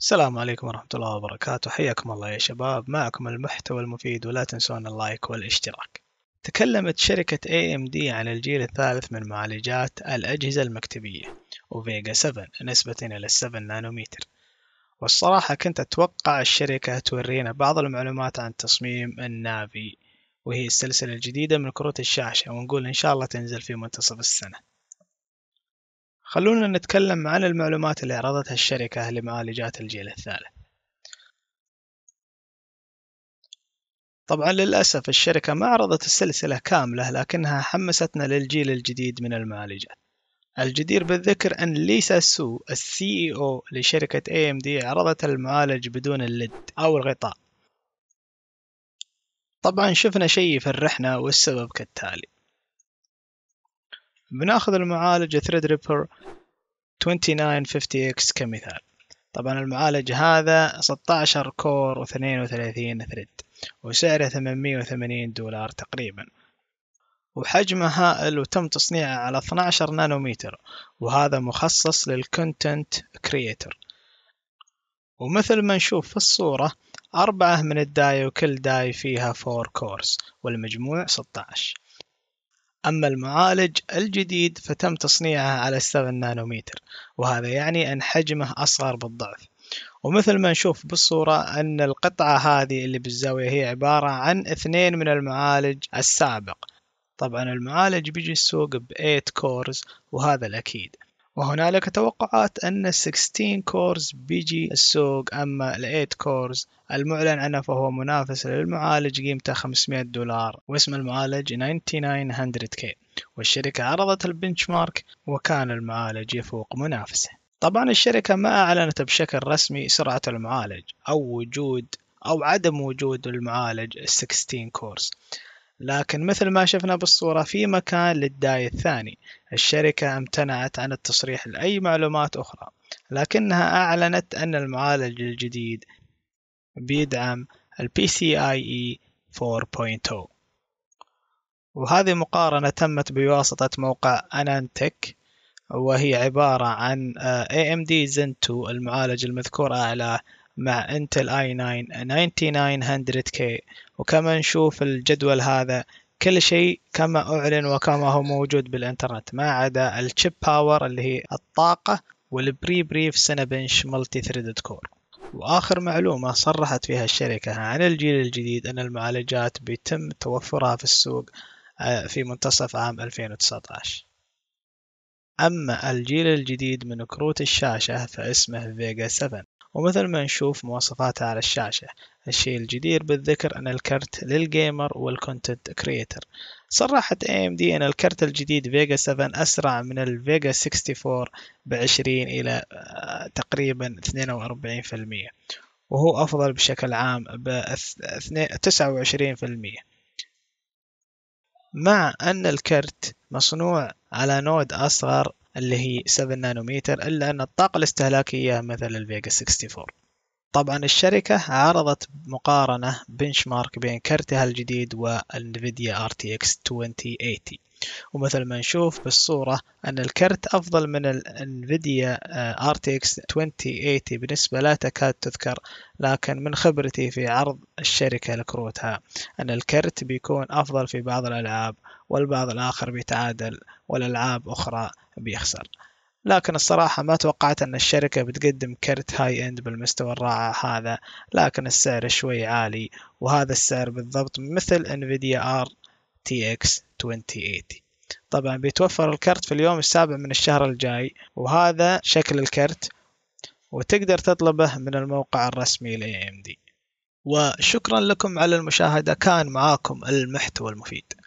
السلام عليكم ورحمة الله وبركاته حياكم الله يا شباب معكم المحتوى المفيد ولا تنسون اللايك والاشتراك تكلمت شركة AMD عن الجيل الثالث من معالجات الأجهزة المكتبية وفيجا 7 نسبة إلى 7 نانومتر والصراحة كنت أتوقع الشركة تورينا بعض المعلومات عن تصميم النافي وهي السلسلة الجديدة من كروت الشاشة ونقول إن شاء الله تنزل في منتصف السنة خلونا نتكلم عن المعلومات اللي عرضتها الشركة لمعالجات الجيل الثالث طبعا للأسف الشركة ما عرضت السلسلة كاملة لكنها حمستنا للجيل الجديد من المعالجات الجدير بالذكر أن ليسا سو السي او لشركة AMD عرضت المعالج بدون الليد أو الغطاء طبعا شفنا شيء يفرحنا والسبب كالتالي بناخذ المعالج ثريد ريبر 2950X كمثال طبعا المعالج هذا 16 كور و32 ثريد وسعره 880 دولار تقريبا وحجمه هائل وتم تصنيعه على 12 نانومتر وهذا مخصص للكونتنت كرييتر ومثل ما نشوف في الصورة أربعة من الداي وكل داي فيها 4 كورس والمجموع 16 أما المعالج الجديد فتم تصنيعه على 7 نانومتر وهذا يعني أن حجمه أصغر بالضعف ومثل ما نشوف بالصورة أن القطعة هذه اللي بالزاوية هي عبارة عن اثنين من المعالج السابق طبعا المعالج بيجي السوق ب 8 كورز وهذا الأكيد وهنالك توقعات أن 16 كورز بيجي السوق أما ال 8 كورز المعلن عنه فهو منافس للمعالج قيمته 500 دولار واسم المعالج 9900K والشركة عرضت البنش مارك وكان المعالج يفوق منافسه طبعا الشركة ما أعلنت بشكل رسمي سرعة المعالج أو وجود أو عدم وجود المعالج 16 كورز لكن مثل ما شفنا بالصورة في مكان للداي الثاني الشركة امتنعت عن التصريح لأي معلومات أخرى لكنها أعلنت أن المعالج الجديد بيدعم ال PCIe 4.0 وهذه مقارنة تمت بواسطة موقع أنانتك وهي عبارة عن آه، AMD Zen 2 المعالج المذكور أعلاه مع انتل اي 9 9900K وكما نشوف الجدول هذا كل شيء كما أعلن وكما هو موجود بالإنترنت ما عدا الشيب باور اللي هي الطاقة والبري بريف سنبنش ملتي ثريدد كور وآخر معلومة صرحت فيها الشركة عن الجيل الجديد أن المعالجات بيتم توفرها في السوق آه، في منتصف عام 2019 أما الجيل الجديد من كروت الشاشة فاسمه فيجا 7 ومثل ما نشوف مواصفاتها على الشاشة الشيء الجدير بالذكر أن الكرت للجيمر والكونتنت كريتر صرحت AMD أن الكرت الجديد فيجا 7 أسرع من الفيجا 64 ب 20 إلى آه، تقريبا 42% وهو أفضل بشكل عام ب 29% مع أن الكرت مصنوع على نود أصغر اللي هي 7 نانومتر إلا أن الطاقة الاستهلاكية مثل الفيجا 64 طبعا الشركة عرضت مقارنة بنشمارك بين كرتها الجديد والنفيديا RTX 2080 ومثل ما نشوف بالصورة أن الكرت أفضل من الانفيديا آه، RTX 2080 بنسبة لا تكاد تذكر لكن من خبرتي في عرض الشركة لكروتها أن الكرت بيكون أفضل في بعض الألعاب والبعض الآخر بيتعادل والألعاب أخرى بيخسر لكن الصراحة ما توقعت أن الشركة بتقدم كرت هاي إند بالمستوى الرائع هذا لكن السعر شوي عالي وهذا السعر بالضبط مثل انفيديا ار تي اكس 2080 طبعا بيتوفر الكرت في اليوم السابع من الشهر الجاي وهذا شكل الكرت وتقدر تطلبه من الموقع الرسمي لـ AMD وشكرا لكم على المشاهدة كان معاكم المحتوى المفيد